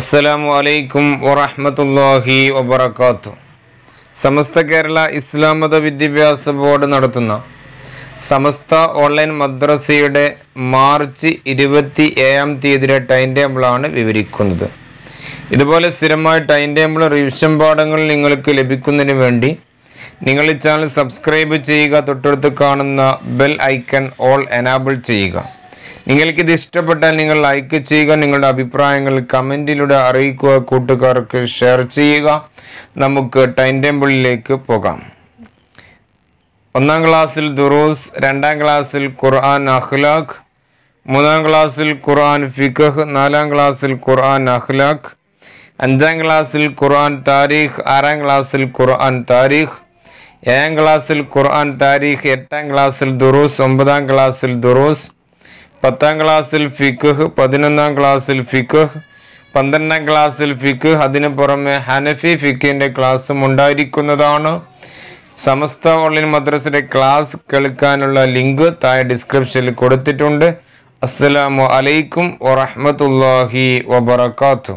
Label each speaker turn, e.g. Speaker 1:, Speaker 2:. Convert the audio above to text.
Speaker 1: അസ്സലാമു അലൈക്കും വറഹമത്തല്ലാഹി വബർക്കാത്തു സമസ്ത കേരള ഇസ്ലാം മത വിദ്യാഭ്യാസ ബോർഡ് നടത്തുന്ന സമസ്ത ഓൺലൈൻ മദ്രസയുടെ മാർച്ച് ഇരുപത്തി ഏഴാം തീയതിയുടെ ടൈം ടേബിളാണ് വിവരിക്കുന്നത് ഇതുപോലെ സ്ഥിരമായ ടൈം ടേബിൾ റിവിഷൻ പാഠങ്ങൾ നിങ്ങൾക്ക് ലഭിക്കുന്നതിന് വേണ്ടി നിങ്ങൾ ഈ ചാനൽ സബ്സ്ക്രൈബ് ചെയ്യുക തൊട്ടടുത്ത് കാണുന്ന ബെൽ ഐക്കൺ ഓൾ എനാബിൾ ചെയ്യുക നിങ്ങൾക്കിത് ഇഷ്ടപ്പെട്ടാൽ നിങ്ങൾ ലൈക്ക് ചെയ്യുക നിങ്ങളുടെ അഭിപ്രായങ്ങൾ കമൻറ്റിലൂടെ അറിയിക്കുക കൂട്ടുകാർക്ക് ഷെയർ ചെയ്യുക നമുക്ക് ടൈം ടേബിളിലേക്ക് പോകാം ഒന്നാം ക്ലാസ്സിൽ ദുറൂസ് രണ്ടാം ക്ലാസ്സിൽ ഖുർആൻ അഖ്ലാഖ് മൂന്നാം ക്ലാസ്സിൽ ഖുർആൻ ഫിഖഹ് നാലാം ക്ലാസ്സിൽ ഖുർആൻ അഖ്ലാഖ് അഞ്ചാം ക്ലാസ്സിൽ ഖുർആൻ താരീഖ് ആറാം ക്ലാസ്സിൽ ഖുർആൻ താരീഖ് ഏഴാം ക്ലാസ്സിൽ ഖുർആൻ താരീഖ് എട്ടാം ക്ലാസ്സിൽ ദുറൂസ് ഒമ്പതാം ക്ലാസ്സിൽ ദുറൂസ് പത്താം ക്ലാസ്സിൽ ഫിഖ് പതിനൊന്നാം ക്ലാസ്സിൽ ഫിഖ് പന്ത്രണ്ടാം ക്ലാസ്സിൽ ഫിഖ് അതിനു പുറമെ ഹനഫി ഫിഖിൻ്റെ ക്ലാസ്സും ഉണ്ടായിരിക്കുന്നതാണ് സമസ്ത ഓൺലൈൻ മദ്രസയുടെ ക്ലാസ് കേൾക്കാനുള്ള ലിങ്ക് താഴെ ഡിസ്ക്രിപ്ഷനിൽ കൊടുത്തിട്ടുണ്ട് അസ്സലാമു അലൈക്കും വറഹമത്തല്ലാഹി വബർക്കാത്തു